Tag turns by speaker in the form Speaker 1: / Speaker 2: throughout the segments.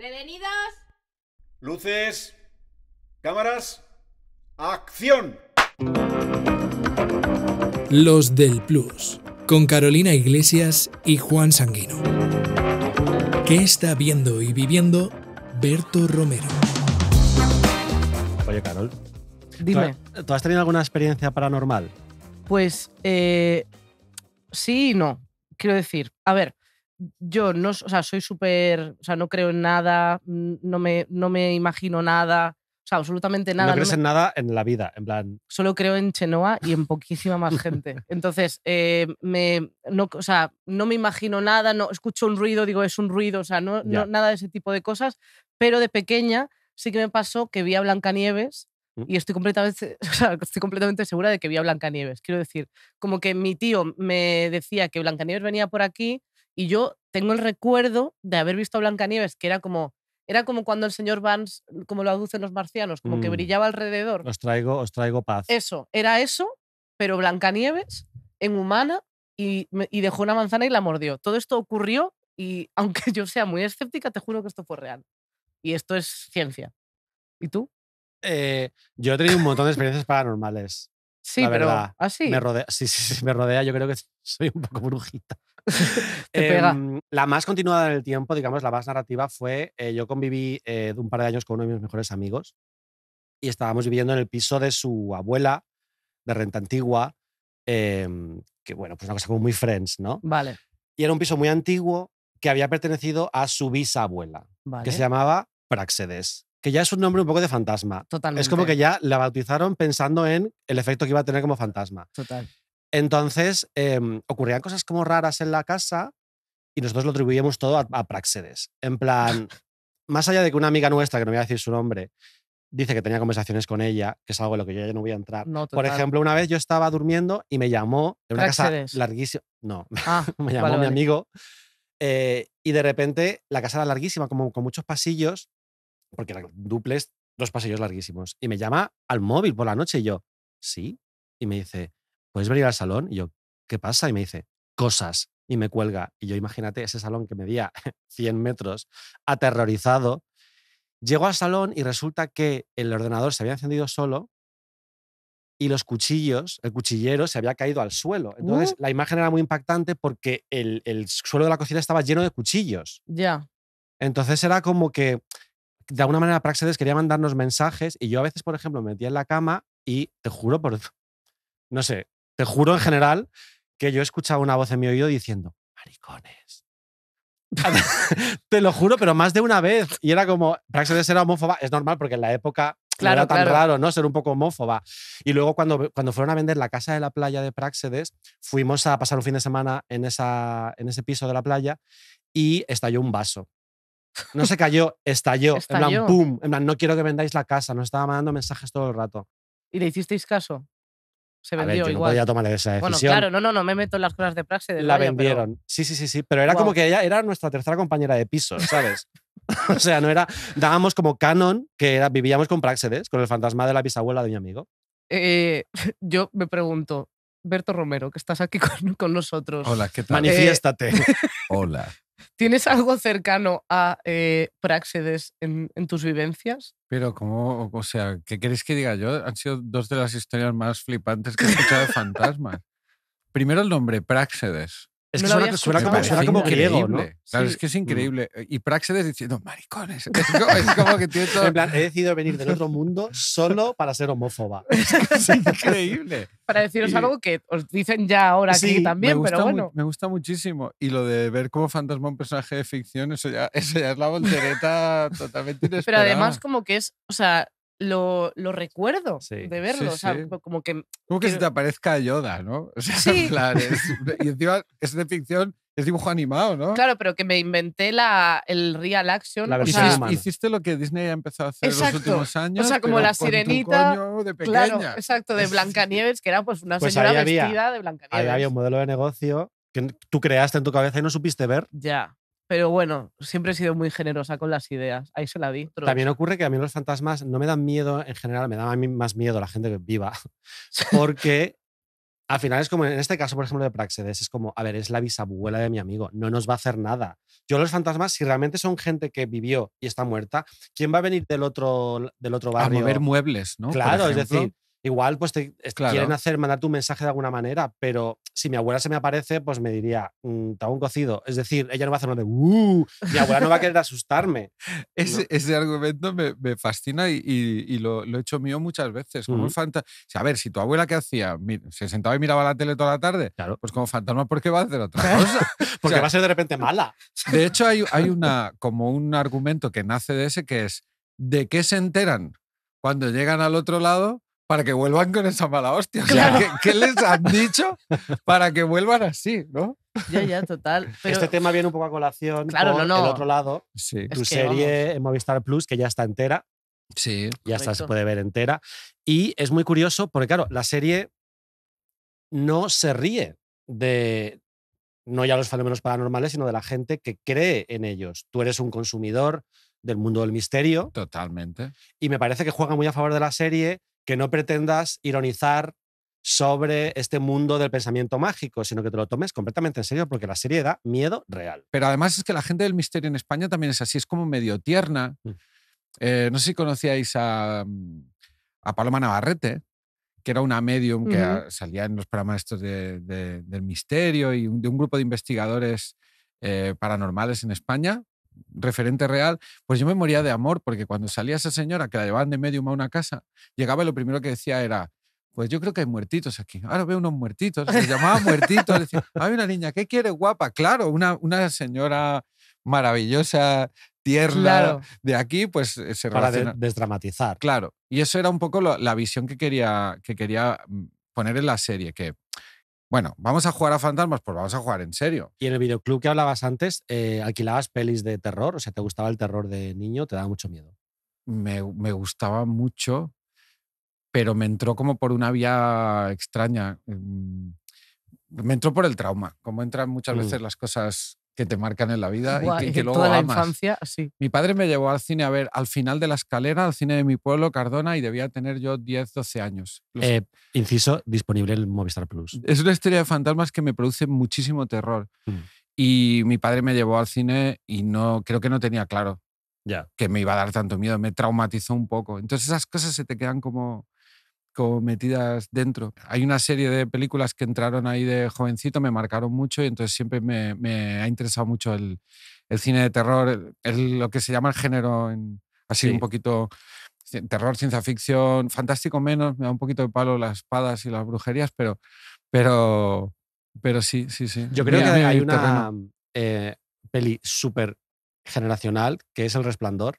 Speaker 1: ¡Prevenidos! Luces, cámaras, acción. Los del Plus, con Carolina Iglesias y Juan Sanguino. ¿Qué está viendo y
Speaker 2: viviendo Berto Romero? Oye, Carol. Dime. ¿Tú, has tenido alguna experiencia paranormal?
Speaker 3: Pues eh, sí y no. Quiero decir, a ver, yo no, o sea, soy súper, o sea, no creo en nada, no me, no me imagino nada, o sea, absolutamente nada. No crees en
Speaker 2: nada en la
Speaker 3: vida, en plan. Solo creo en Chenoa y en poquísima más gente. Entonces, eh, me, no, sea, no me imagino nada, no escucho un ruido, digo, es un ruido, o sea, no, nada de ese tipo de cosas. Pero de pequeña sí que me pasó que vi a Blancanieves mm. y estoy completamente, estoy completamente segura de que vi a Blancanieves. Quiero decir, como que mi tío me decía que Blancanieves venía por aquí y yo tengo el recuerdo de haber visto a Blancanieves, que era como. Era como cuando el señor Vance, como lo aducen los marcianos, como que mm. brillaba alrededor.
Speaker 2: Os traigo, os traigo paz.
Speaker 3: Eso, era eso, pero Blancanieves en humana y, dejó una manzana y la mordió. Todo esto ocurrió y aunque yo sea muy escéptica, te juro que esto fue real. Y esto es ciencia.
Speaker 2: ¿Y tú? Eh, yo he tenido un montón de experiencias paranormales. Sí, pero ¿Ah, Me me rodea. Yo creo que soy un poco brujita.
Speaker 1: Em,
Speaker 2: la más continuada en el tiempo, digamos, la más narrativa fue, eh, yo conviví eh, un par de años con uno de mis mejores amigos y estábamos viviendo en el piso de su abuela, de renta antigua, em, que bueno, pues una cosa como muy friends, ¿no? Vale. Y era un piso muy antiguo que había pertenecido a su bisabuela, que se llamaba Praxedes que ya es un nombre un poco de fantasma.
Speaker 1: Totalmente. Es como que
Speaker 2: ya la bautizaron pensando en el efecto que iba a tener como fantasma. Total. Entonces, em, ocurrían cosas como raras en la casa y nosotros lo atribuíamos todo a, a Praxedes. En plan, más allá de que una amiga nuestra, que no voy a decir su nombre, dice que tenía conversaciones con ella, que es algo en lo que yo ya no voy a entrar. Por ejemplo, una vez yo estaba durmiendo y me llamó de una casa larguísima. No, ah, me llamó mi amigo. Eh, y de repente la casa era larguísima, como con muchos pasillos, porque eran duples, dos pasillos larguísimos. Y me llama al móvil por la noche y yo, sí. Y me dice, ¿puedes venir al salón? Y yo, ¿qué pasa? Y me dice, cosas. Y me cuelga. Y yo imagínate ese salón que medía 100 metros, aterrorizado. Llego al salón y resulta que el ordenador se había encendido solo y los cuchillos, el cuchillero se había caído al suelo. Entonces, uh. la imagen era muy impactante porque el, suelo de la cocina estaba lleno de cuchillos. Ya. Entonces era como que, de alguna manera, Praxedes quería mandarnos mensajes y yo a veces, por ejemplo, me metía en la cama y te juro por... No sé, te juro en general que yo escuchaba una voz en mi oído diciendo, maricones. Te lo juro, pero más de una vez. Y era como, Praxedes era homófoba, es normal porque en la época no era tan raro, ¿no? Ser un poco homófoba. Y luego cuando, cuando fueron a vender la casa de la playa de Praxedes, fuimos a pasar un fin de semana en, esa, en ese piso de la playa y estalló un vaso. No se cayó, estalló. estalló. En plan, pum. En plan, no quiero que vendáis la casa. Nos estaba mandando mensajes todo el rato. ¿Y
Speaker 3: le hicisteis caso? se vendió igual. Bueno, claro, no, no, no me meto en las cosas de Praxedes. la vendieron.
Speaker 2: Sí, sí, sí, sí. Pero era como que ella era nuestra tercera compañera de piso, ¿sabes? o sea, no era. Dábamos como canon que vivíamos con Praxedes, con el fantasma de la bisabuela de mi amigo.
Speaker 3: Eh, yo me pregunto, Berto Romero, que estás aquí con, nosotros. Hola, ¿qué tal?
Speaker 1: Manifiéstate. Eh, Hola.
Speaker 3: ¿Tienes algo cercano a eh, Praxedes en, tus vivencias?
Speaker 1: Pero, ¿cómo? O sea, ¿qué queréis que diga yo? Han sido dos de las historias más flipantes que he escuchado de fantasmas. Primero el nombre, Praxedes. Es que suena, como, griego, ¿no? Claro, es que es increíble. Mm. Y Praxedes diciendo, maricones.
Speaker 2: Es como, que tiene todo... En plan, he decidido venir del otro mundo solo para ser homófoba. es,
Speaker 3: increíble. Para deciros algo que os dicen ya ahora sí, aquí también, pero bueno.
Speaker 1: me gusta muchísimo. Y lo de ver como fantasma un personaje de ficción, eso ya, es la voltereta totalmente inesperada. Pero además
Speaker 3: como que es, o sea, lo, lo recuerdo de verlo. o sea, como que.
Speaker 1: Como que se te aparezca Yoda, ¿no? O sea, sí. y encima es de ficción, es dibujo animado, ¿no?
Speaker 3: Claro, pero que me inventé la, el real action.
Speaker 1: hiciste lo que Disney ha empezado a hacer en los últimos años. O sea, como la sirenita. de Claro, exacto, de
Speaker 3: Blancanieves, que era pues una pues señora vestida de Blancanieves. Ahí había
Speaker 2: un modelo de negocio que tú creaste en tu cabeza y no supiste ver.
Speaker 3: Ya. Pero bueno, siempre he sido muy generosa con las ideas. Ahí se la vi También
Speaker 2: ocurre que a mí los fantasmas no me dan miedo en general, me da a mí más miedo la gente que viva. Porque al final es como en este caso, por ejemplo, de Praxedes, es como, a ver, es la bisabuela de mi amigo, no nos va a hacer nada. Yo los fantasmas, si realmente son gente que vivió y está muerta, ¿quién va a venir del otro, del otro barrio? A mover
Speaker 1: muebles, ¿no? Claro, es decir,
Speaker 2: igual pues te eh, quieren hacer mandar tu mensaje de alguna manera, pero si mi abuela se me aparece, pues me diría, mm, está un cocido. Es decir, ella no va a hacer nada de, uh, mi abuela no va a
Speaker 1: querer asustarme. Ese, argumento me, fascina y, lo, he hecho mío muchas veces. Como a ver, si tu abuela qué hacía, se sentaba y miraba la tele toda la tarde, claro. pues como fantasma, ¿por qué va a hacer otra cosa? Porque va a ser de repente mala. De hecho, hay, una, como un argumento que nace de ese que es, ¿de qué se enteran? Cuando llegan al otro lado, para que vuelvan con esa mala hostia. ¿qué, les han dicho para que vuelvan así, no?
Speaker 2: Ya, ya, total. Este tema viene un poco a colación por el otro lado.
Speaker 1: Tu serie
Speaker 2: en Movistar Plus, que ya está entera. Sí. Ya está, se puede ver entera. Y es muy curioso porque, claro, la serie no se ríe de no ya los fenómenos paranormales, sino de la gente que cree en ellos. Tú eres un consumidor del mundo del misterio. Totalmente. Y me parece que juega muy a favor de la serie que no pretendas ironizar sobre este mundo del pensamiento mágico, sino que te lo tomes completamente en
Speaker 1: serio porque la serie da miedo real. Pero además es que la gente del misterio en España también es así, es como medio tierna. Mm. Eh, no sé si conocíais mm, a, Paloma Navarrete, que era una medium que salía en los programas estos de, del misterio y de un grupo de investigadores eh, paranormales en España, referente real, pues yo me moría de amor, porque cuando salía esa señora que la llevaban de medium a una casa, llegaba y lo primero que decía era, pues yo creo que hay muertitos aquí. Ahora veo unos muertitos. Se llamaba muertitos. Decía, hay una niña, que quiere guapa? Claro, una, una señora maravillosa, tierna, de aquí, pues eh, se Para desdramatizar. Claro. Y eso era un poco la visión que quería, que quería mm, poner en la serie, que bueno, ¿vamos a jugar a fantasmas? Pues vamos a jugar en serio. Y en el videoclub que hablabas antes, eh, ¿alquilabas pelis de terror? O sea, ¿te gustaba el terror de niño? ¿Te daba mucho miedo? Me, me gustaba mucho, pero me entró como por una vía extraña. Em, me entró por el trauma, como entran muchas mm. veces las cosas que te marcan en la vida y que, luego amas. La infancia, sí. Mi padre me llevó al cine a ver al final de la escalera, al cine de mi pueblo, Cardona, y debía tener yo 10, 12 años. Eh, inciso, disponible en Movistar Plus. Es una historia de fantasmas que me produce muchísimo terror. Mm. Y mi padre me llevó al cine y no creo que no tenía claro ya. que me iba a dar tanto miedo. Me traumatizó un poco. Entonces esas cosas se te quedan como metidas dentro. Hay una serie de películas que entraron ahí de jovencito, me marcaron mucho y entonces siempre me, ha interesado mucho el, cine de terror, lo que se llama el género, en, así un poquito terror, ciencia ficción, fantástico menos, me da un poquito de palo las espadas y las brujerías, pero, pero, sí, sí, sí. Yo creo que hay una eh, peli súper generacional que es El Resplandor,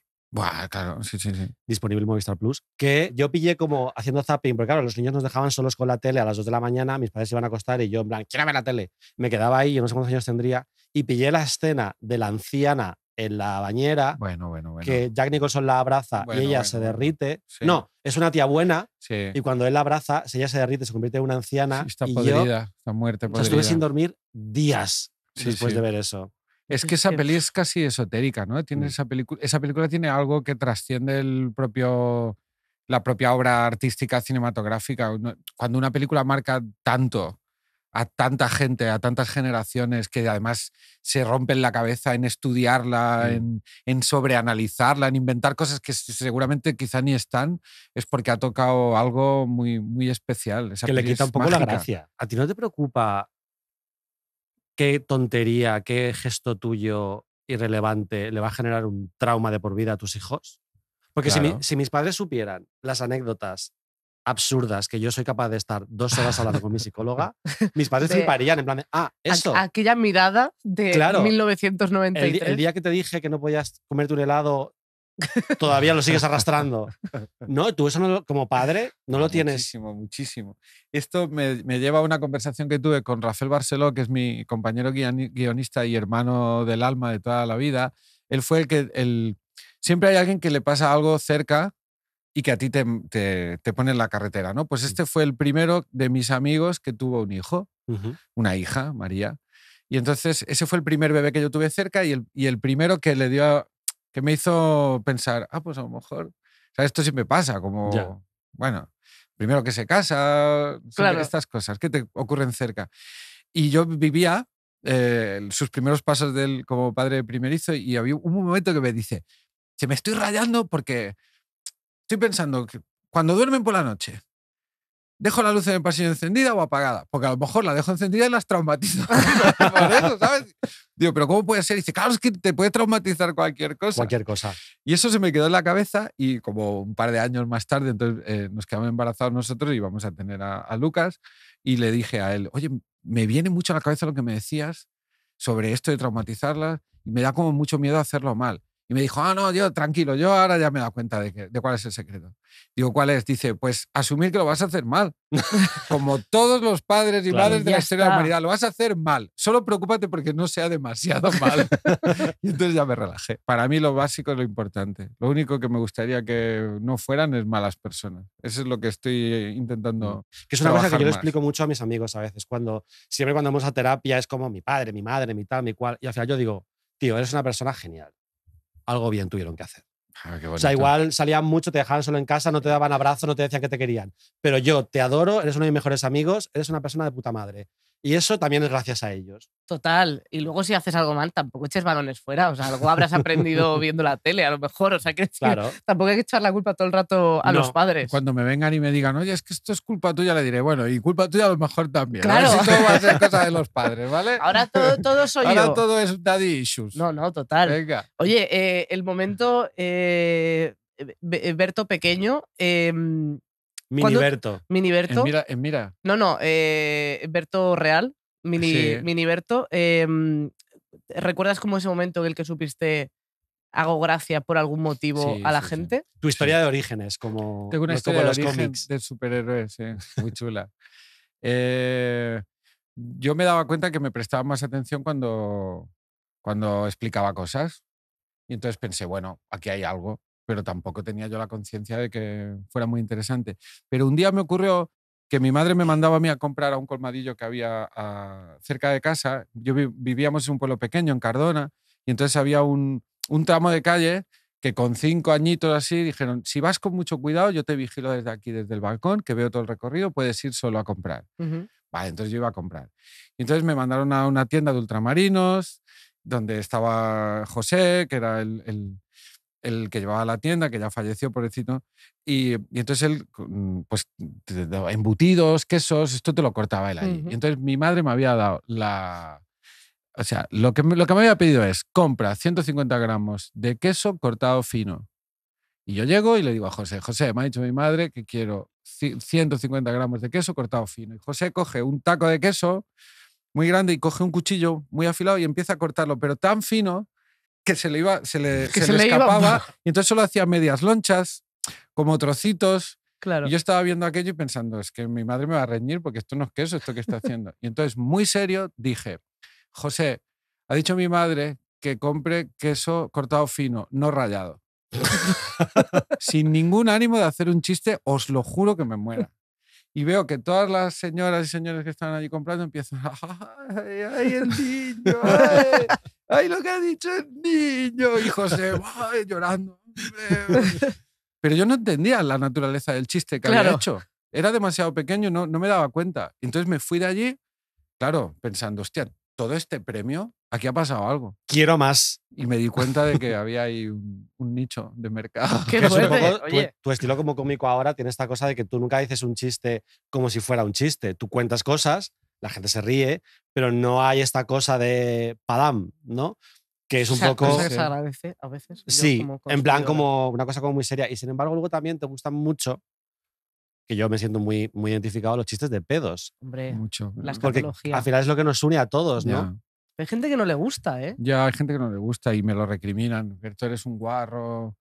Speaker 2: claro, sí, sí, Disponible en Movistar Plus. Que yo pillé como haciendo zapping, porque claro, los niños nos dejaban solos con la tele a las 2 de la mañana, mis padres se iban a acostar y yo, en plan, quiero ver la tele. Me quedaba ahí, yo no sé cuántos años tendría, y pillé la escena de la anciana en la bañera. Bueno,
Speaker 1: bueno, bueno. Que
Speaker 2: Jack Nicholson la abraza y ella se derrite. No, es una tía buena. Y cuando él la abraza, ella se derrite, se convierte en una anciana. está y yo, está
Speaker 1: muerte estuve sin
Speaker 2: dormir días después de ver
Speaker 1: eso. Es que esa peli es casi esotérica, ¿no? Tiene esa, esa película tiene algo que trasciende el propio, la propia obra artística cinematográfica. Cuando una película marca tanto a tanta gente, a tantas generaciones que además se rompen la cabeza en estudiarla, en, sobreanalizarla, en inventar cosas que seguramente quizá ni están, es porque ha tocado algo muy, muy especial. que le quita un poco la gracia.
Speaker 2: ¿A ti no te preocupa qué tontería, qué gesto tuyo irrelevante le va a generar un trauma de por vida a tus hijos? Porque si, mis padres supieran las anécdotas absurdas que yo soy capaz de estar dos horas hablando con mi psicóloga, mis padres de, fliparían en plan ah, eso. Aquella
Speaker 3: mirada de claro, 1993. El, el, día
Speaker 2: que te dije que no podías comerte un helado
Speaker 1: todavía lo sigues arrastrando. ¿No? Tú eso como padre no lo tienes. Muchísimo, muchísimo. Esto me, me, lleva a una conversación que tuve con Rafael Barceló, que es mi compañero guionista y hermano del alma de toda la vida. Él fue el que... El, siempre hay alguien que le pasa algo cerca y que a ti te, te, pone en la carretera, ¿no? Pues este fue el primero de mis amigos que tuvo un hijo, una hija, María. Y entonces ese fue el primer bebé que yo tuve cerca y el, y el primero que le dio a que me hizo pensar, ah, pues a lo mejor, o sea, esto sí me pasa, como, bueno, primero que se casa, estas cosas que te ocurren cerca. Y yo vivía eh, sus primeros pasos del, como padre primerizo y había un momento que me dice, se me estoy rayando porque estoy pensando que cuando duermen por la noche, dejo la luz en el pasillo encendida o apagada, porque a lo mejor la dejo encendida y las traumatizo. por eso, ¿sabes? Digo, pero ¿cómo puede ser? Y dice, claro, es que te puede traumatizar cualquier cosa. Cualquier cosa. Y eso se me quedó en la cabeza y como un par de años más tarde, entonces eh, nos quedamos embarazados nosotros y vamos a tener a, Lucas y le dije a él, oye, me viene mucho a la cabeza lo que me decías sobre esto de traumatizarla. y me da como mucho miedo hacerlo mal. Y me dijo, ah, no, yo tranquilo, yo ahora ya me he dado cuenta de, de cuál es el secreto. Digo, ¿cuál es? Dice, pues asumir que lo vas a hacer mal. Como todos los padres y madres de la historia de la humanidad, lo vas a hacer mal. Solo preocúpate porque no sea demasiado mal. y entonces ya me relajé. Para mí lo básico es lo importante. Lo único que me gustaría que no fueran es malas personas. Eso es lo que estoy eh, intentando. Mm. Que es una cosa que yo le explico mucho a mis amigos a veces. Cuando, siempre cuando vamos a terapia es como mi padre,
Speaker 2: mi madre, mi tal, mi cual. Y al final yo digo, tío, eres una persona genial algo bien tuvieron que hacer. Ah, o sea, igual salían mucho, te dejaban solo en casa, no te daban abrazo, no te decían que te querían. Pero yo te adoro, eres uno de mis mejores amigos, eres una persona de puta madre. Y eso también es gracias a ellos.
Speaker 3: Total. Y luego si haces algo mal, tampoco eches balones fuera. O sea, algo habrás aprendido viendo la tele, a lo mejor. O sea, que tampoco hay que echar la culpa todo el rato a los
Speaker 1: padres. Cuando me vengan y me digan, oye, es que esto es culpa tuya, le diré, bueno, y culpa tuya a lo mejor también. Claro. si todo va a ser cosa de los padres,
Speaker 3: ¿vale? Ahora todo, todo soy yo. Ahora todo es
Speaker 1: daddy issues. No, no, total. Venga.
Speaker 3: Oye, eh, el momento, eh, eh Berto Pequeño, em, Miniberto. Miniberto. Mira, mira. No, no, eh, Berto Real, mini, Miniberto. Em, ¿Recuerdas como ese momento en el que supiste hago gracia por algún
Speaker 1: motivo a la gente? Tu historia de
Speaker 2: orígenes, como, Tengo una los de cómics.
Speaker 1: de superhéroes, muy chula. Eh, yo me daba cuenta que me prestaba más atención cuando, cuando explicaba cosas. Y entonces pensé, bueno, aquí hay algo pero tampoco tenía yo la conciencia de que fuera muy interesante. Pero un día me ocurrió que mi madre me mandaba a mí a comprar a un colmadillo que había ah, cerca de casa. Yo vivíamos en un pueblo pequeño, en Cardona, y entonces había un, tramo de calle que con cinco añitos así dijeron, si vas con mucho cuidado, yo te vigilo desde aquí, desde el balcón, que veo todo el recorrido, puedes ir solo a comprar. Vale, entonces yo iba a comprar. Y Entonces me mandaron a una tienda de ultramarinos, donde estaba José, que era el, el que llevaba la tienda, que ya falleció, pobrecito. Y, y entonces él, mm, pues, embutidos, quesos, esto te lo cortaba él ahí. Y entonces mi madre me había dado la. O sea, lo que, lo que me había pedido es: compra 150 gramos de queso cortado fino. Y yo llego y le digo a José: José, me ha dicho mi madre que quiero 150 gramos de queso cortado fino. Y José coge un taco de queso muy grande y coge un cuchillo muy afilado y empieza a cortarlo, pero tan fino que se le iba, se le, le, escapaba. Y entonces solo hacía medias lonchas, como trocitos. Claro. yo estaba viendo aquello y pensando, es que mi madre me va a reñir porque esto no es queso, esto que está haciendo. y entonces, muy serio, dije, José, ha dicho mi madre que compre queso cortado fino, no rallado. Sin ningún ánimo de hacer un chiste, os lo juro que me muera. Y veo que todas las señoras y señores que estaban allí comprando empiezan, el niño! ay, lo que ha dicho el niño, y José, llorando. Pero yo no entendía la naturaleza del chiste que claro. había hecho. Era demasiado pequeño, no, no me daba cuenta. Entonces me fui de allí, claro, pensando, hostia, todo este premio, aquí ha pasado algo. Quiero más. Y me di cuenta de que había ahí un, nicho de mercado.
Speaker 2: Qué tu, tu, estilo como cómico ahora tiene esta cosa de que tú nunca dices un chiste como si fuera un chiste. Tú cuentas cosas la gente se ríe, pero no hay esta cosa de padam, ¿no? Que es un poco... Cosa se agradece
Speaker 3: a veces. Sí, en plan como
Speaker 2: una cosa como muy seria. Y sin embargo, luego también te gustan mucho que yo me siento muy, muy
Speaker 1: identificado los chistes de pedos. Hombre, mucho. La porque al final es lo que nos une a todos, ¿no?
Speaker 3: Hay gente que no le gusta, ¿eh?
Speaker 1: Ya, hay gente que no le gusta y me lo recriminan. Tú eres un guarro.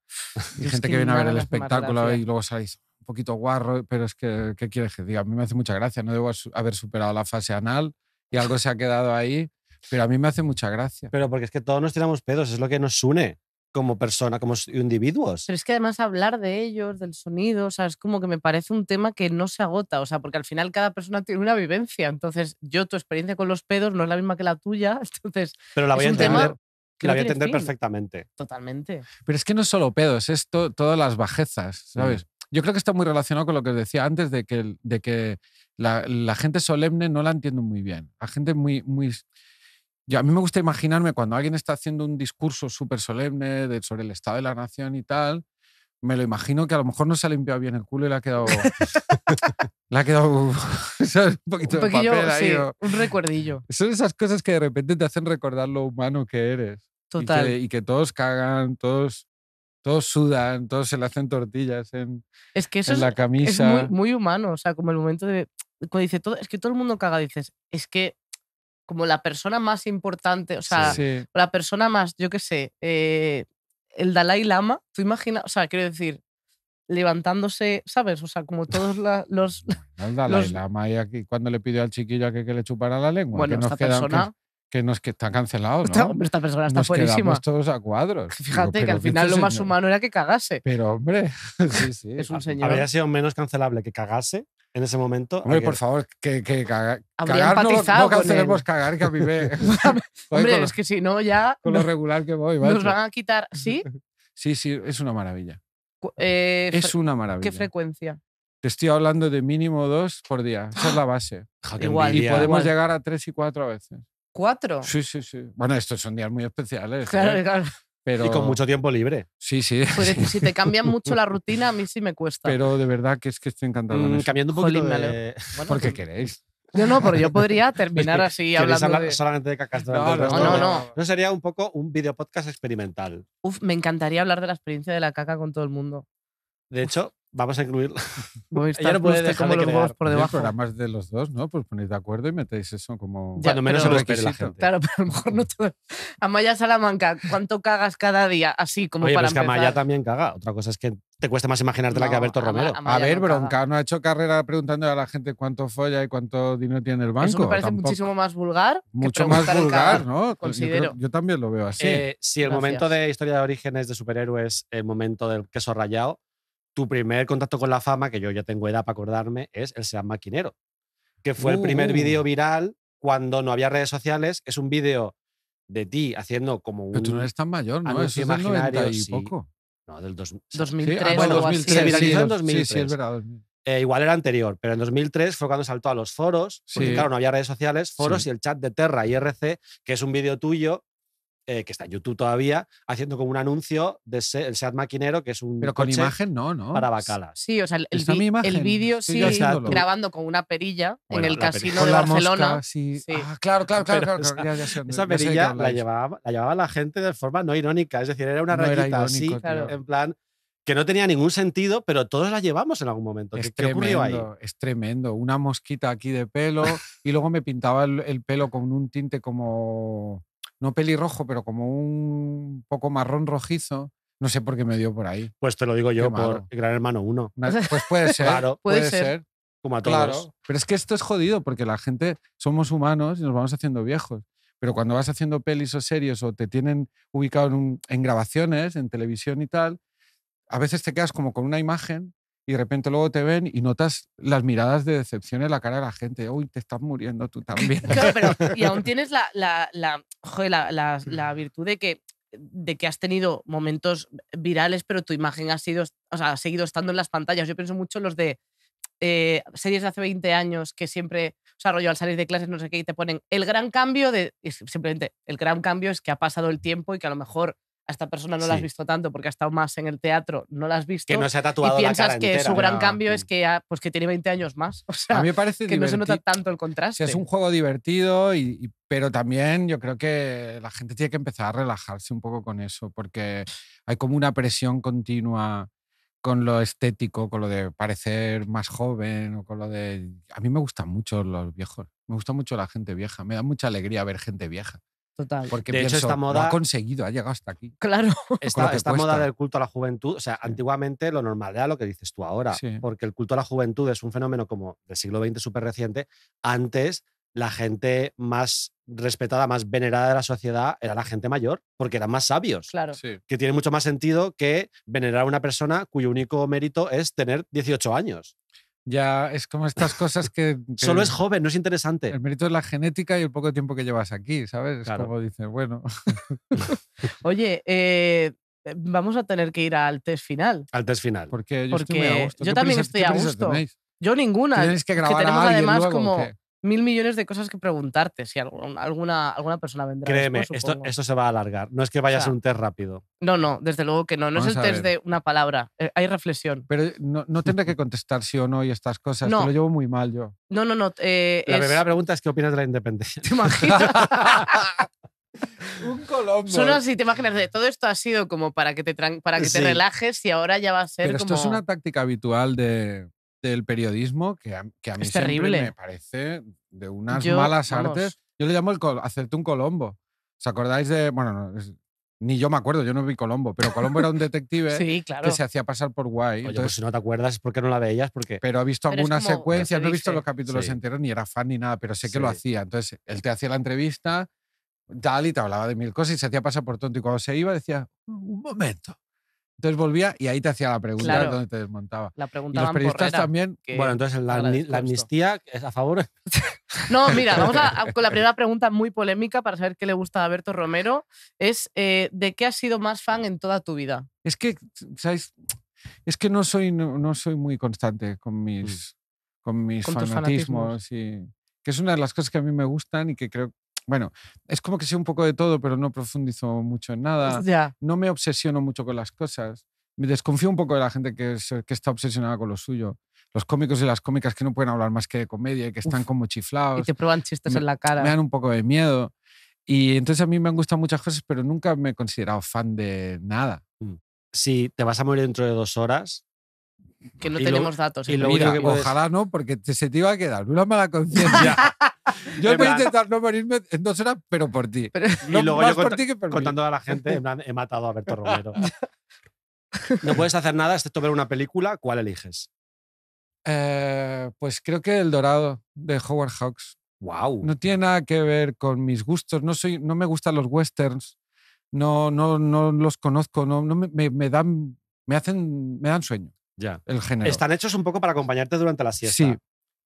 Speaker 1: Hay gente que viene a ver el espectáculo y luego sale un poquito guarro, pero es que, ¿qué quieres que diga? A mí me hace mucha gracia, no debo haber superado la fase anal y algo se ha quedado ahí, pero a mí me hace mucha gracia. Pero porque es que todos nos tiramos pedos, es lo que nos une como persona, como
Speaker 2: individuos. Pero
Speaker 3: es que además hablar de ellos, del sonido, o sea, es como que me parece un tema que no se agota, o sea, porque al final cada persona tiene una vivencia, entonces yo tu experiencia con los pedos no es la misma que la tuya, entonces... Pero la voy a entender. Que la voy a entender
Speaker 1: perfectamente.
Speaker 3: Totalmente.
Speaker 1: Pero es que no es solo pedos, es todas las bajezas, mm. ¿sabes? Yo creo que está muy relacionado con lo que os decía antes de que, de que la, gente solemne no la entiendo muy bien. La gente muy, muy, yo, a mí me gusta imaginarme cuando alguien está haciendo un discurso súper solemne sobre el estado de la nación y tal, me lo imagino que a lo mejor no se ha limpiado bien el culo y le ha quedado. le ha quedado. Un poquito de papel ahí,
Speaker 3: Un recuerdillo.
Speaker 1: Son esas cosas que de repente te hacen recordar lo humano que eres. Total. Y que, y que todos cagan, todos todos sudan, todos se le hacen tortillas en, es que eso es, Es
Speaker 3: muy, humano, o sea, como el momento de... Cuando dice todo, es que todo el mundo caga, dices, es que como la persona más importante, o sea, la persona más, yo qué sé, eh, el Dalai Lama, tú imaginas, o sea, quiero decir, levantándose, ¿sabes? O sea, como todos los...
Speaker 1: El Dalai Lama, y aquí cuando le pidió al chiquillo a que, que le chupara la lengua. Bueno, esta persona que no es que está cancelado, ¿no? Esta, esta persona está buenísima todos a cuadros. Fíjate que al final lo más
Speaker 3: humano era que cagase.
Speaker 2: Pero hombre, sí, sí. es un señor. Habría sido menos cancelable que cagase en ese
Speaker 1: momento. Hombre, por favor, que, que caga, cagar no, cancelemos cagar, que a mí me... hombre, es que
Speaker 3: si no ya... Con lo
Speaker 1: regular que voy, ¿vale? Nos van
Speaker 3: a quitar, ¿sí?
Speaker 1: sí, sí, es una maravilla.
Speaker 3: Eh, es una maravilla. ¿Qué frecuencia?
Speaker 1: Te estoy hablando de mínimo dos por día. Esa es la base. igual, y podemos llegar a tres y cuatro veces. ¿Cuatro? Sí, sí, sí. Bueno, estos son días muy especiales. ¿eh? Claro, claro. Pero... Y con mucho tiempo libre. Sí, sí. Pues si te cambian mucho la
Speaker 3: rutina, a mí sí me cuesta.
Speaker 1: Pero de verdad que es que estoy encantado. Mm, cambiando un poquito de... ¿Por qué queréis?
Speaker 2: Yo no,
Speaker 3: pero yo podría terminar así hablando
Speaker 1: solamente de cacas.
Speaker 2: No, no, no, no, no. sería un poco un videopodcast experimental.
Speaker 3: Uf, me encantaría hablar de la experiencia de la caca con todo el mundo.
Speaker 1: De hecho, Vamos a incluir. ya no puede dejar como de por debajo. más de los dos, ¿no? Pues ponéis de acuerdo y metéis eso como. Ya, Cuando menos se lo espere la gente.
Speaker 3: Claro, pero a lo mejor no todo. Amaya Salamanca, ¿cuánto cagas cada día? Así como para. Pero es que Amaya
Speaker 1: también caga. Otra cosa es que te cuesta más imaginarte la que Alberto Romero. a ver, Bronca no ha hecho carrera preguntando a la gente cuánto folla y cuánto dinero tiene el banco. Eso me parece muchísimo
Speaker 3: más vulgar. Mucho más vulgar, ¿no?
Speaker 1: Considero. Yo, también lo veo así. Eh, si el momento de
Speaker 2: historia de orígenes de superhéroes, el momento del queso rayado tu primer contacto con la fama, que yo ya tengo edad para acordarme, es el Sean Maquinero, que fue el primer uh. vídeo viral cuando no había redes sociales. Es un vídeo de ti haciendo como un. Pero tú no eres tan mayor, ¿no? Eso es del 90 y poco. No, del 2003. Ah, bueno, se viralizó en 2003. Sí, sí, es verdad. Eh, igual era anterior, pero en 2003 fue cuando saltó a los foros, porque claro, no había redes sociales, foros y el chat de Terra IRC, que es un vídeo tuyo eh, que está en YouTube todavía, haciendo como un anuncio del de Seat Maquinero, que es un. Pero con imagen no, ¿no? Para Bacala. Sí,
Speaker 3: o sea, el, vídeo sí, grabando con una perilla en el casino
Speaker 2: de Barcelona. sí. Ah, claro, claro, claro. claro, esa perilla la llevaba, la gente de forma no irónica, es decir, era una rayita así, en plan que no tenía ningún sentido, pero todos la llevamos en algún momento. Es tremendo,
Speaker 1: Es tremendo. Una mosquita aquí de pelo y luego me pintaba el, pelo con un tinte como no pelirrojo, pero como un poco marrón rojizo. No sé por qué me dio por ahí.
Speaker 2: Pues te lo digo yo, por Gran Hermano uno. Pues puede ser. puede, ser. Como a todos.
Speaker 1: Pero es que esto es jodido porque la gente somos humanos y nos vamos haciendo viejos. Pero cuando vas haciendo pelis o series o te tienen ubicado en, grabaciones, en televisión y tal, a veces te quedas como con una imagen y de repente luego te ven y notas las miradas de decepción en la cara de la gente. Uy, te estás muriendo tú también.
Speaker 3: y aún tienes la, la, mm. virtud de que, de que has tenido momentos virales, pero tu imagen ha, sido, ha seguido estando en las pantallas. Yo pienso mucho en los de eh, series de hace 20 años que siempre, o sea, rollo al salir de clases, no sé qué, y te ponen el gran cambio de. simplemente, el gran cambio es que ha pasado el tiempo y que a lo mejor a esta persona no la has visto tanto porque ha estado más en el teatro, no la has visto. Que no se ha tatuado. Y piensas que su gran cambio es mm. que, pues tiene 20 años más. a mí me parece que no se nota tanto el contraste. es un
Speaker 1: juego divertido, pero también yo creo que la gente tiene que empezar a relajarse un poco con eso, porque hay como una presión continua con lo estético, con lo de parecer más joven o con lo de... A mí me gustan mucho los viejos, me gusta mucho la gente vieja, me da mucha alegría ver gente vieja. Total. Porque de hecho, esta moda. ha conseguido, ha llegado hasta aquí. Claro.
Speaker 2: Esta, esta moda del culto a la juventud, o sea, antiguamente lo normal era lo que dices tú ahora, porque el culto a la juventud es un fenómeno como del siglo XX súper reciente. Antes, la gente más respetada, más venerada de la sociedad era la gente mayor, porque eran más sabios. Claro. Que tiene mucho más sentido que venerar a una persona cuyo único mérito es tener 18 años.
Speaker 1: Ya es como estas cosas que, Solo es joven, no es interesante. El mérito es la genética y el poco tiempo que llevas aquí, ¿sabes? Claro. Es dices, bueno.
Speaker 3: Oye, eh, vamos a tener que ir al test final.
Speaker 1: Al test final. Porque yo, también estoy a gusto.
Speaker 3: Yo ninguna. Tienes que grabar que tenemos además como mil millones de cosas que preguntarte si alguna, alguna persona vendrá.
Speaker 1: Créeme, esto,
Speaker 2: esto, se va a alargar. No es que vayas a un test rápido.
Speaker 3: No, no, desde luego que no. No es el test de una palabra.
Speaker 1: Eh, hay reflexión. Pero eh, no, no, tendré que contestar sí o no y estas cosas. No. lo llevo muy mal yo.
Speaker 3: No, no, no. Eh, la primera
Speaker 1: pregunta es: ¿qué opinas de la independencia? ¿Te imaginas?
Speaker 3: un Colombo. Solo así, te imaginas, todo esto ha sido como para que te, para que te relajes y ahora ya va a ser. Pero esto es una
Speaker 1: táctica habitual de, del periodismo que a, que a mí siempre me parece de unas malas artes. Yo le llamo el hacerte un Colombo. ¿Os acordáis de.? Bueno, ni yo me acuerdo, yo no vi Colombo, pero Colombo era un detective que se hacía pasar por guay. Oye, pues entonces, si no te acuerdas es porque no la veías, porque... Pero ha visto algunas secuencias, no he visto los capítulos enteros, ni era fan ni nada, pero sé que lo hacía. Entonces, él te hacía la entrevista, tal, y te hablaba de mil cosas y se hacía pasar por tonto. Y cuando se iba decía, un momento, entonces volvía y ahí te hacía la pregunta de dónde te desmontaba. La pregunta y los periodistas también. Bueno, entonces la, amnistía
Speaker 2: es a favor. No, mira, vamos a, con la primera
Speaker 3: pregunta muy polémica para saber qué le gusta a Alberto Romero. Es eh, ¿de qué has sido más fan en toda tu vida?
Speaker 1: Es que, ¿sabes? Es que no soy, no, soy muy constante con mm. mis, con mis fanatismos. Y, que es una de las cosas que a mí me gustan y que creo bueno, es como que sé un poco de todo, pero no profundizo mucho en pues nada. No me obsesiono mucho con las cosas. Me desconfío un poco de la gente que, está obsesionada con lo suyo. Los cómicos y las cómicas que no pueden hablar más que de comedia y que están como chiflados. Y te prueban chistes en la cara. Me dan un poco de miedo. Y entonces a mí me han gustado muchas cosas, pero nunca me he considerado fan de nada. Mm. Si te vas a morir dentro de dos horas, que no tenemos datos. Y ¿eh? lo único que Ojalá no, porque se te iba a quedar una mala conciencia.
Speaker 2: Yo voy a intentar
Speaker 1: no morirme, dos horas, pero por ti. y luego contando a la gente, he matado a Berto Romero.
Speaker 2: no puedes hacer nada excepto ver una película, ¿cuál eliges?
Speaker 1: Eh, pues creo que El Dorado de Howard Hawks. Wow. No tiene nada que ver con mis gustos. No, soy, no me gustan los westerns. No, no, no los conozco. No, me, dan, me hacen, me dan sueño. Ya. El género. Están
Speaker 2: hechos un poco para acompañarte durante la siesta. Sí,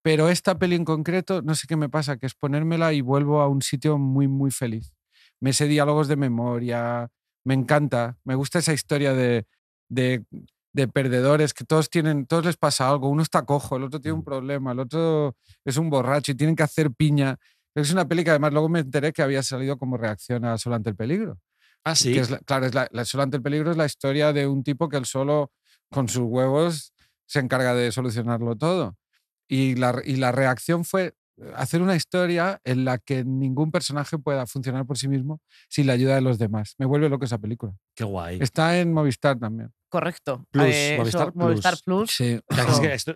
Speaker 1: pero esta peli en concreto, no sé qué me pasa, que es ponérmela y vuelvo a un sitio muy, muy feliz. Me sé diálogos de memoria, me encanta, me gusta esa historia de, de, perdedores, que todos, tienen, todos les pasa algo, uno está cojo, el otro tiene un problema, el otro es un borracho y tienen que hacer piña. Es una peli que además luego me enteré que había salido como reacción a Sol ante el peligro. Ah, sí. claro, es la, Sol ante el peligro es la historia de un tipo que él solo, con sus huevos, se encarga de solucionarlo todo. Y la, reacción fue eh, hacer una historia en la que ningún personaje pueda funcionar por sí mismo sin la ayuda de los demás. Me vuelve loco esa película. Qué guay. Está en Movistar también. Correcto. Eh, Movistar, Plus.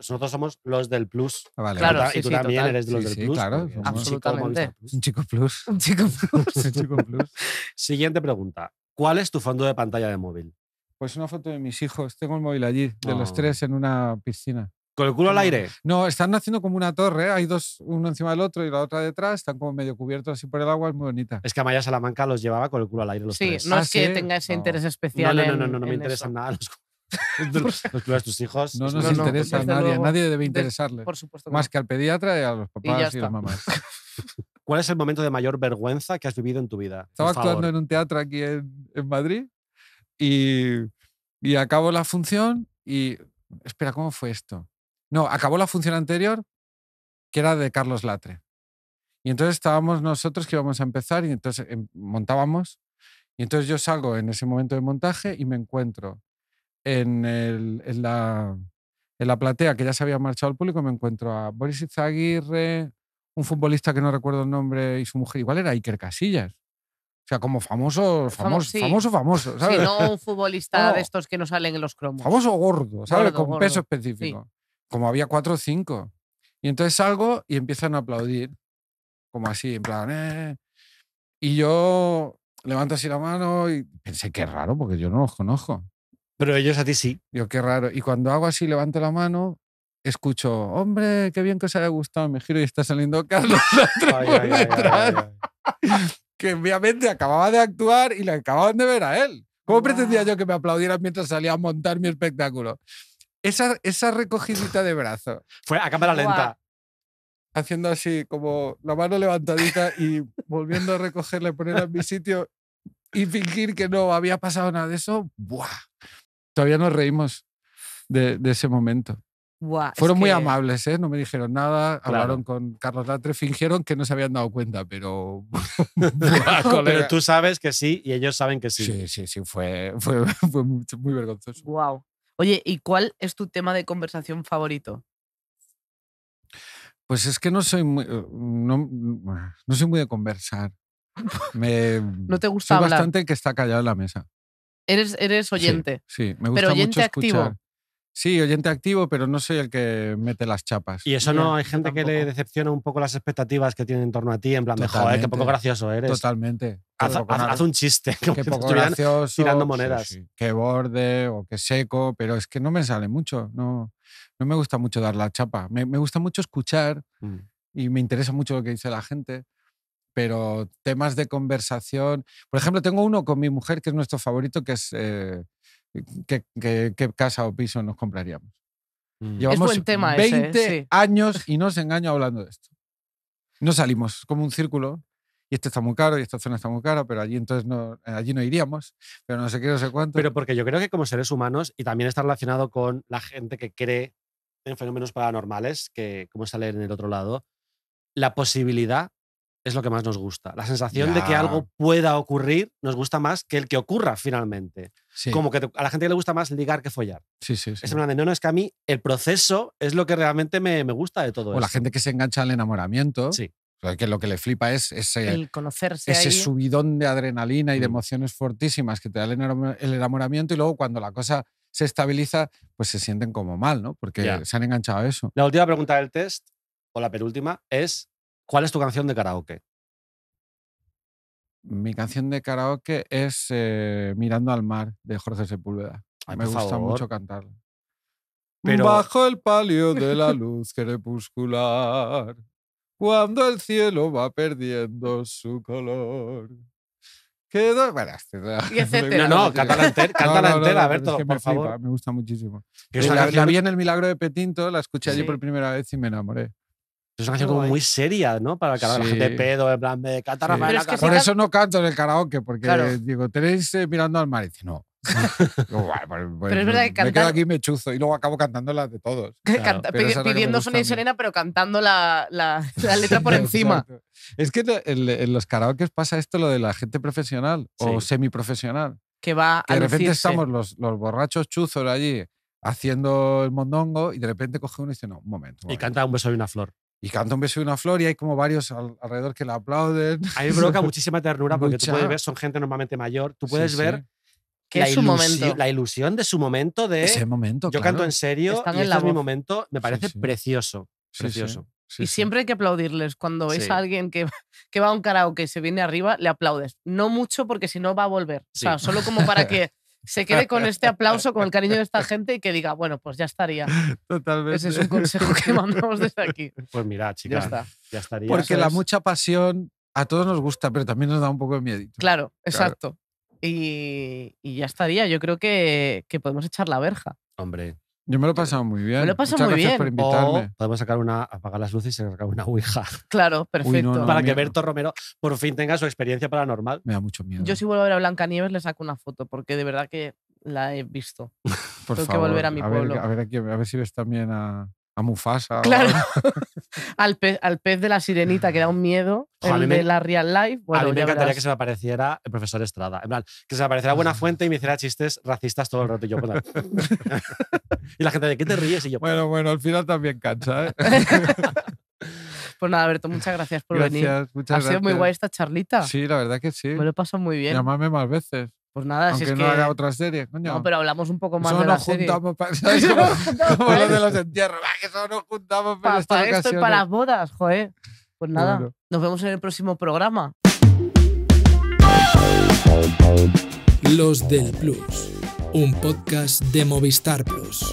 Speaker 2: nosotros somos los del Plus. Ah, claro, y tú también eres de los del Plus. Claro, absolutamente.
Speaker 3: Un chico, plus. un chico Plus. Un chico Plus.
Speaker 2: Siguiente pregunta. ¿Cuál es tu fondo de pantalla de móvil? Pues una foto de mis hijos.
Speaker 1: Tengo el móvil allí, de los ah. tres en una piscina. ¿Con el culo al aire? No, están naciendo como una torre, hay dos, uno encima del otro y la otra detrás, están como medio cubiertos así por el agua, es muy bonita. Es que Amaya Salamanca los llevaba con el culo al aire los sí, no ah, es que tenga ese interés
Speaker 3: especial. No, no, no, no, no, me interesan
Speaker 1: nada
Speaker 2: los los, tus hijos. No nos interesa a nadie, nadie debe interesarle.
Speaker 1: Más que al pediatra y
Speaker 2: a los papás y, a las mamás. ¿Cuál es el momento de mayor vergüenza que has vivido en tu vida?
Speaker 1: Estaba actuando en un teatro aquí en, Madrid y, y acabo la función y. Espera, ¿cómo fue esto? No, acabó la función anterior, que era de Carlos Latre. Y entonces estábamos nosotros que íbamos a empezar y entonces em, montábamos. Y entonces yo salgo en ese momento de montaje y me encuentro en, el, en, la, en la, platea que ya se había marchado al público, me encuentro a Boris Izaguirre, un futbolista que no recuerdo el nombre y su mujer, igual era Iker Casillas. O sea, como famoso, famoso, famoso, famoso, no un
Speaker 3: futbolista de estos que no salen en los
Speaker 1: cromos. Famoso gordo, ¿sabes? Con peso específico como había cuatro o cinco. Y entonces salgo y empiezan a aplaudir, como así, en plan, eh. Y yo levanto así la mano y pensé, qué raro, porque yo no los conozco. Pero ellos a ti sí. Yo, qué raro. Y cuando hago así, levanto la mano, escucho, hombre, qué bien que os haya gustado. Me giro y está saliendo Carlos que obviamente acababa de actuar y le acababan de ver a él. ¿Cómo pretendía ah. yo que me aplaudieran mientras salía a montar mi espectáculo? Esa, esa recogidita de brazo. Fue a cámara lenta. Haciendo así, como la mano levantadita y volviendo a recogerla y ponerla en mi sitio y fingir que no había pasado nada de eso. ¡Buah! Todavía nos reímos de, de ese momento. Buah, Fueron muy amables, ¿eh? no me dijeron nada, hablaron con Carlos Latre, fingieron que no se habían dado cuenta, pero... pero tú sabes que sí y ellos saben que sí. Sí, sí, sí, fue, fue, fue muy, muy vergonzoso. Wow.
Speaker 3: Oye, ¿y cuál es tu tema de conversación favorito?
Speaker 1: Pues es que no soy muy, eh, mm, no, soy muy de conversar. Me, no te gusta bastante que está callado en la mesa.
Speaker 3: Eres, eres oyente. Sí, me gusta Pero oyente mucho
Speaker 1: escuchar. activo. Sí, oyente activo, pero no soy el que mete las chapas. Y eso no, hay gente
Speaker 2: que le decepciona un poco las expectativas que tiene en torno a ti, en plan de joder, qué poco gracioso eres. Totalmente.
Speaker 1: Haz, un chiste.
Speaker 2: Qué que poco gracioso. Tirando monedas. Que
Speaker 1: Qué borde o qué seco, pero es que no me sale mucho. No, no me gusta mucho dar la chapa. Me, gusta mucho escuchar mm. y me interesa mucho lo que dice la gente pero temas de conversación. Por ejemplo, tengo uno con mi mujer que es nuestro favorito, que es eh, qué, casa o piso nos compraríamos. Mm. Llevamos 20 años y no se engaño hablando de esto. No salimos, como un círculo. Y este está muy caro, y esta zona está muy cara, pero allí entonces no, eh, allí no iríamos, pero no sé qué, no sé cuánto. Pero porque yo creo que como seres humanos, y
Speaker 2: también está relacionado con la gente que cree en fenómenos paranormales, que como sale en el otro lado, la posibilidad es lo que más nos gusta. La sensación de que algo pueda ocurrir nos gusta más que el que ocurra finalmente. Como que a la gente le gusta más ligar que
Speaker 1: follar. Sí, sí, Es una
Speaker 2: de, no, es que a mí el proceso es lo que realmente me, gusta de todo O la gente
Speaker 1: que se engancha al enamoramiento. Sí. Que lo que le flipa es ese, el
Speaker 2: conocerse ese
Speaker 1: subidón de adrenalina y de mm. emociones fortísimas que te da el enamoramiento y luego cuando la cosa se estabiliza, pues se sienten como mal, ¿no? Porque se han enganchado a eso. La última pregunta del test,
Speaker 2: o la penúltima, es ¿Cuál es tu canción de karaoke?
Speaker 1: Mi canción de karaoke es eh, Mirando al mar de Jorge Sepúlveda. Me gusta mucho cantarla. Bajo el palio de la luz crepuscular, cuando el cielo va perdiendo su color. no, no, cántala entera, A entera, me gusta muchísimo. La, vi en El Milagro de Petinto, la escuché allí por primera vez y me enamoré. Es una canción muy seria, ¿no? Para acabar la gente pedo, en plan de catarra Por eso no canto en el karaoke, porque digo, tenéis eh, mirando al mar y dice, no. Pues, pues, me quedo aquí me chuzo y luego acabo cantando las de todos. pidiendo suena
Speaker 3: y Serena, pero cantando la, letra por encima.
Speaker 1: Es que en, los karaokes pasa esto, lo de la gente profesional o semiprofesional. Que va De repente estamos los, borrachos chuzos allí haciendo el mondongo y de repente coge uno y dice, no, Un momento. Y canta un beso y una flor y canto un beso y una flor y hay como varios alrededor que la aplauden. A mí me provoca muchísima ternura porque tú puedes ver,
Speaker 2: son gente normalmente mayor, tú puedes ver que la, ilusión,
Speaker 1: la ilusión de su momento
Speaker 2: de... Ese momento, Yo canto en serio en este es mi momento, me parece precioso, precioso.
Speaker 3: y siempre hay que aplaudirles. Cuando ves a alguien que, va a un karaoke y se viene arriba, le aplaudes. No mucho porque si no va a volver. O sea, solo como para que se quede con este aplauso, con el cariño de esta gente y que diga, bueno, pues ya estaría.
Speaker 2: Totalmente. Ese es un consejo que mandamos desde aquí. Pues mira, chicas, ya, estaría.
Speaker 1: Porque la mucha pasión a todos nos gusta, pero también nos da un poco de miedo.
Speaker 3: Claro, exacto. Y, ya estaría. Yo creo que, que podemos echar la verja.
Speaker 2: Hombre, yo me lo he pasado muy bien. Me lo he pasado muy gracias bien. por invitarme. podemos sacar una, apagar las luces y sacar una ouija. Claro, perfecto. para que Berto Romero por fin tenga su experiencia paranormal. Me da
Speaker 1: mucho miedo.
Speaker 3: Yo si vuelvo a ver a Blancanieves le saco una foto, porque de verdad que la he visto.
Speaker 2: Por
Speaker 1: Tengo que volver a mi pueblo. A ver, si ves también a, a Mufasa. Claro.
Speaker 3: al, pez, de la sirenita, que da un miedo, Ojo, el de la real life. Bueno, a mí me encantaría que se
Speaker 1: me apareciera
Speaker 2: el profesor Estrada. En plan, que se me apareciera Buena ah. Fuente y me hiciera chistes racistas todo el rato. Y,
Speaker 1: y la gente, ¿de qué te ríes? Y yo, bueno, bueno, al final también cansa, ¿eh?
Speaker 3: Pues nada, Alberto, muchas gracias por gracias, venir. gracias. ha sido muy guay esta charlita.
Speaker 1: Sí, la verdad que sí. Me lo
Speaker 3: pasado muy bien. Llámame más veces. Pues nada, Aunque si no que... haga otra serie, coño. No, pero hablamos un poco más de la nos Juntamos para, eso Como, no, lo de los entierros. Ah, que eso nos juntamos para, esto ocasión, y para las bodas, joder. Pues nada, nos vemos en el próximo programa.
Speaker 2: Los del Plus, un podcast de Movistar Plus.